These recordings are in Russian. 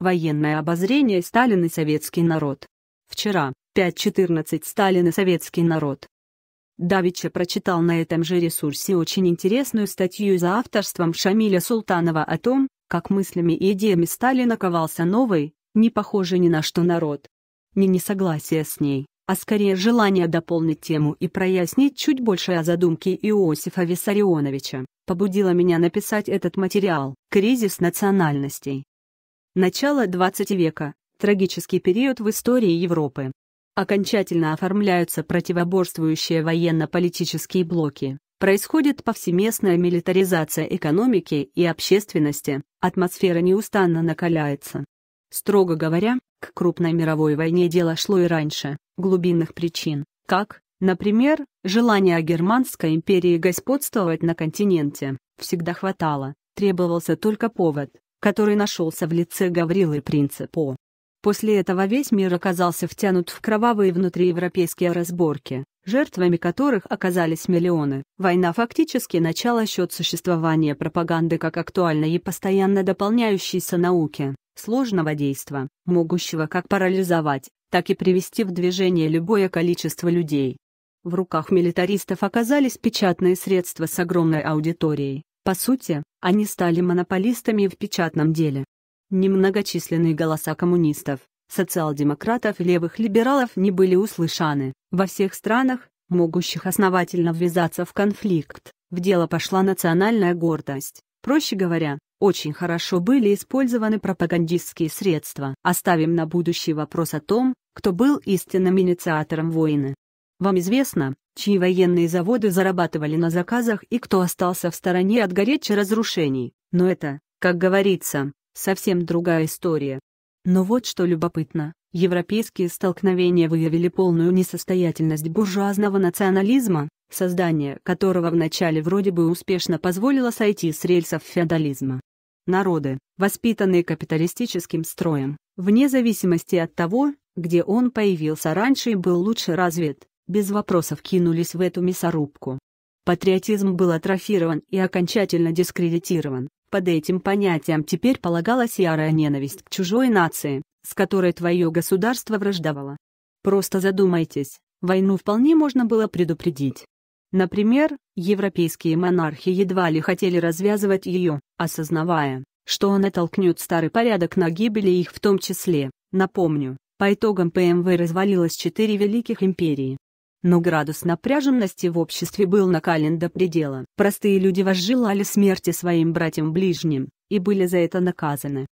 Военное обозрение Сталин и советский народ. Вчера, 5.14 Сталин и советский народ. Давича прочитал на этом же ресурсе очень интересную статью за авторством Шамиля Султанова о том, как мыслями и идеями Сталина ковался новый, не похожий ни на что народ. Не несогласие с ней, а скорее желание дополнить тему и прояснить чуть больше о задумке Иосифа Виссарионовича, побудило меня написать этот материал «Кризис национальностей». Начало 20 века – трагический период в истории Европы. Окончательно оформляются противоборствующие военно-политические блоки. Происходит повсеместная милитаризация экономики и общественности, атмосфера неустанно накаляется. Строго говоря, к крупной мировой войне дело шло и раньше, глубинных причин, как, например, желание Германской империи господствовать на континенте, всегда хватало, требовался только повод который нашелся в лице Гаврилы Принципо. После этого весь мир оказался втянут в кровавые внутриевропейские разборки, жертвами которых оказались миллионы. Война фактически начала счет существования пропаганды как актуальной и постоянно дополняющейся науки, сложного действа, могущего как парализовать, так и привести в движение любое количество людей. В руках милитаристов оказались печатные средства с огромной аудиторией, по сути, они стали монополистами в печатном деле. Немногочисленные голоса коммунистов, социал-демократов и левых либералов не были услышаны. Во всех странах, могущих основательно ввязаться в конфликт, в дело пошла национальная гордость. Проще говоря, очень хорошо были использованы пропагандистские средства. Оставим на будущий вопрос о том, кто был истинным инициатором войны. Вам известно, чьи военные заводы зарабатывали на заказах и кто остался в стороне от горячих разрушений, но это, как говорится, совсем другая история. Но вот что любопытно, европейские столкновения выявили полную несостоятельность буржуазного национализма, создание которого вначале вроде бы успешно позволило сойти с рельсов феодализма. Народы, воспитанные капиталистическим строем, вне зависимости от того, где он появился раньше и был лучше развит, без вопросов кинулись в эту мясорубку. Патриотизм был атрофирован и окончательно дискредитирован. Под этим понятием теперь полагалась ярая ненависть к чужой нации, с которой твое государство враждовало. Просто задумайтесь, войну вполне можно было предупредить. Например, европейские монархи едва ли хотели развязывать ее, осознавая, что она толкнет старый порядок на гибели их в том числе. Напомню, по итогам ПМВ развалилось четыре великих империи но градус напряженности в обществе был накален до предела. Простые люди возжелали смерти своим братьям-ближним, и были за это наказаны.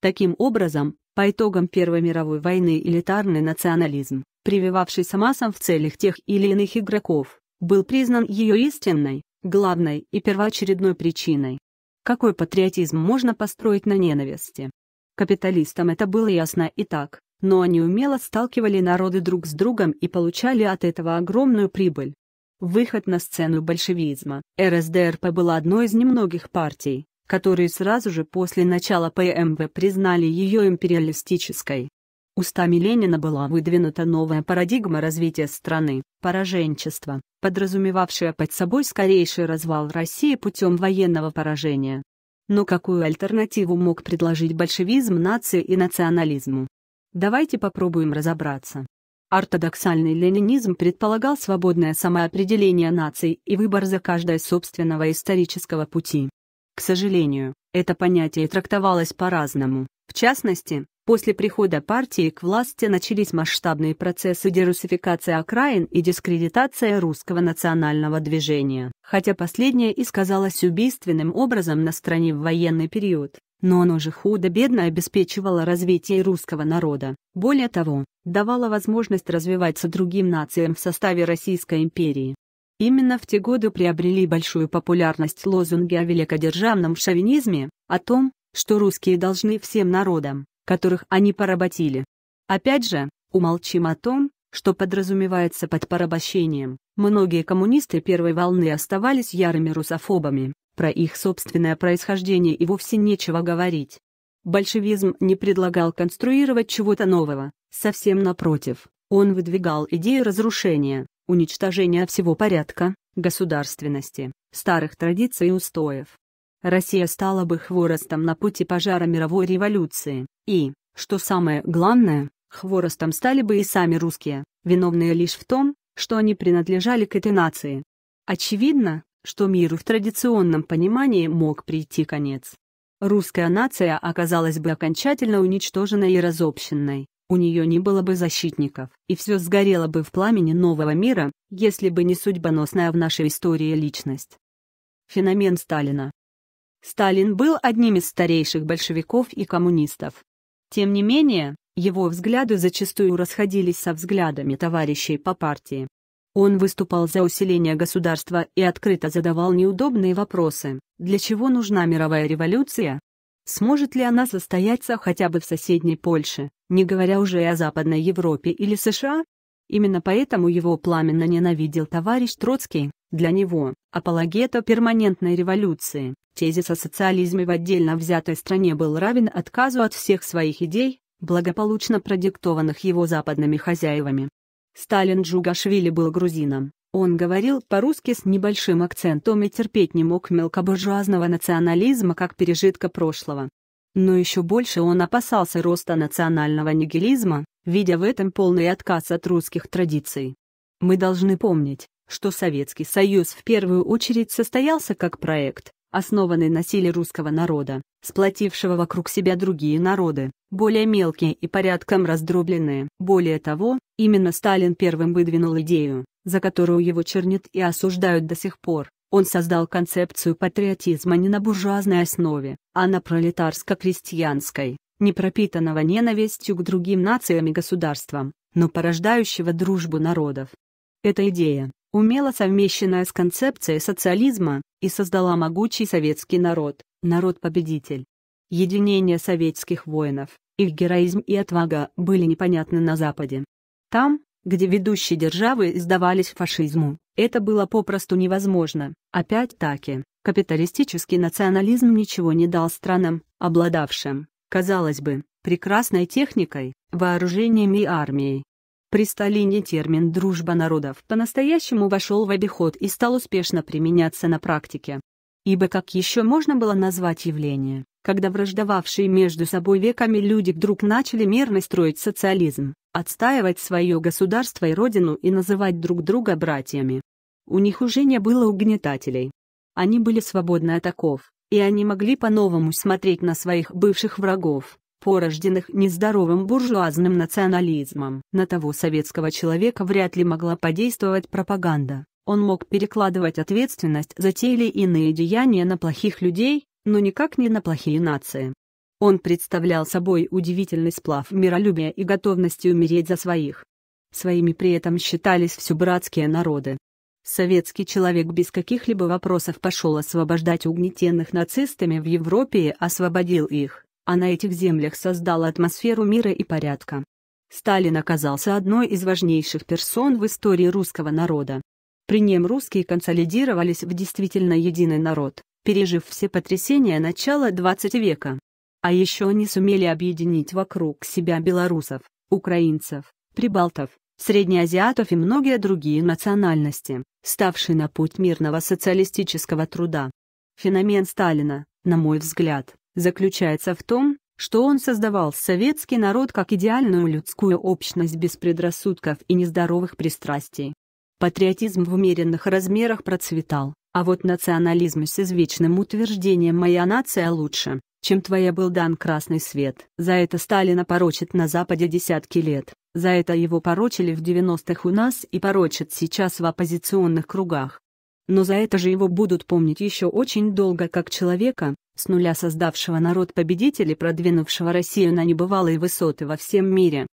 Таким образом, по итогам Первой мировой войны элитарный национализм, прививавшийся массам в целях тех или иных игроков, был признан ее истинной, главной и первоочередной причиной. Какой патриотизм можно построить на ненависти? Капиталистам это было ясно и так, но они умело сталкивали народы друг с другом и получали от этого огромную прибыль. Выход на сцену большевизма. РСДРП была одной из немногих партий, которые сразу же после начала ПМВ признали ее империалистической. Устами Ленина была выдвинута новая парадигма развития страны – пораженчество, подразумевавшая под собой скорейший развал России путем военного поражения. Но какую альтернативу мог предложить большевизм нации и национализму? Давайте попробуем разобраться. Ортодоксальный ленинизм предполагал свободное самоопределение наций и выбор за каждое собственного исторического пути. К сожалению, это понятие трактовалось по-разному. В частности, после прихода партии к власти начались масштабные процессы дерусификации окраин и дискредитация русского национального движения, хотя последнее и сказалось убийственным образом на стране в военный период но оно же худо-бедно обеспечивало развитие русского народа. Более того, давало возможность развиваться другим нациям в составе Российской империи. Именно в те годы приобрели большую популярность лозунги о великодержавном шовинизме, о том, что русские должны всем народам, которых они поработили. Опять же, умолчим о том, что подразумевается под порабощением. Многие коммунисты первой волны оставались ярыми русофобами, про их собственное происхождение и вовсе нечего говорить. Большевизм не предлагал конструировать чего-то нового, совсем напротив, он выдвигал идею разрушения, уничтожения всего порядка, государственности, старых традиций и устоев. Россия стала бы хворостом на пути пожара мировой революции, и, что самое главное, Хворостом стали бы и сами русские, виновные лишь в том, что они принадлежали к этой нации. Очевидно, что миру в традиционном понимании мог прийти конец. Русская нация оказалась бы окончательно уничтоженной и разобщенной, у нее не было бы защитников, и все сгорело бы в пламени нового мира, если бы не судьбоносная в нашей истории личность. Феномен Сталина Сталин был одним из старейших большевиков и коммунистов. Тем не менее, его взгляды зачастую расходились со взглядами товарищей по партии. Он выступал за усиление государства и открыто задавал неудобные вопросы, для чего нужна мировая революция? Сможет ли она состояться хотя бы в соседней Польше, не говоря уже о Западной Европе или США? Именно поэтому его пламенно ненавидел товарищ Троцкий, для него, апологета перманентной революции, тезис о социализме в отдельно взятой стране был равен отказу от всех своих идей, благополучно продиктованных его западными хозяевами. Сталин Джугашвили был грузином, он говорил по-русски с небольшим акцентом и терпеть не мог мелкобуржуазного национализма как пережитка прошлого. Но еще больше он опасался роста национального нигилизма, видя в этом полный отказ от русских традиций. Мы должны помнить, что Советский Союз в первую очередь состоялся как проект, основанный на силе русского народа, сплотившего вокруг себя другие народы, более мелкие и порядком раздробленные. Более того, именно Сталин первым выдвинул идею, за которую его чернят и осуждают до сих пор. Он создал концепцию патриотизма не на буржуазной основе, а на пролетарско-крестьянской, не пропитанного ненавистью к другим нациям и государствам, но порождающего дружбу народов. Эта идея, умело совмещенная с концепцией социализма, и создала могучий советский народ, народ-победитель. Единение советских воинов, их героизм и отвага были непонятны на Западе. Там, где ведущие державы сдавались фашизму, это было попросту невозможно. Опять-таки, капиталистический национализм ничего не дал странам, обладавшим, казалось бы, прекрасной техникой, вооружениями и армией. При Сталине термин «дружба народов» по-настоящему вошел в обиход и стал успешно применяться на практике. Ибо как еще можно было назвать явление, когда враждовавшие между собой веками люди вдруг начали мирно строить социализм, отстаивать свое государство и родину и называть друг друга братьями. У них уже не было угнетателей. Они были свободны от оков, и они могли по-новому смотреть на своих бывших врагов, порожденных нездоровым буржуазным национализмом. На того советского человека вряд ли могла подействовать пропаганда. Он мог перекладывать ответственность за те или иные деяния на плохих людей, но никак не на плохие нации. Он представлял собой удивительный сплав миролюбия и готовности умереть за своих. Своими при этом считались все братские народы. Советский человек без каких-либо вопросов пошел освобождать угнетенных нацистами в Европе и освободил их, а на этих землях создал атмосферу мира и порядка. Сталин оказался одной из важнейших персон в истории русского народа. При нем русские консолидировались в действительно единый народ, пережив все потрясения начала 20 века. А еще они сумели объединить вокруг себя белорусов, украинцев, прибалтов, среднеазиатов и многие другие национальности, ставшие на путь мирного социалистического труда. Феномен Сталина, на мой взгляд, заключается в том, что он создавал советский народ как идеальную людскую общность без предрассудков и нездоровых пристрастий. Патриотизм в умеренных размерах процветал, а вот национализм с извечным утверждением «моя нация лучше», чем твоя был дан красный свет. За это Сталина порочит на Западе десятки лет, за это его порочили в 90-х у нас и порочат сейчас в оппозиционных кругах. Но за это же его будут помнить еще очень долго как человека, с нуля создавшего народ победителей, продвинувшего Россию на небывалые высоты во всем мире,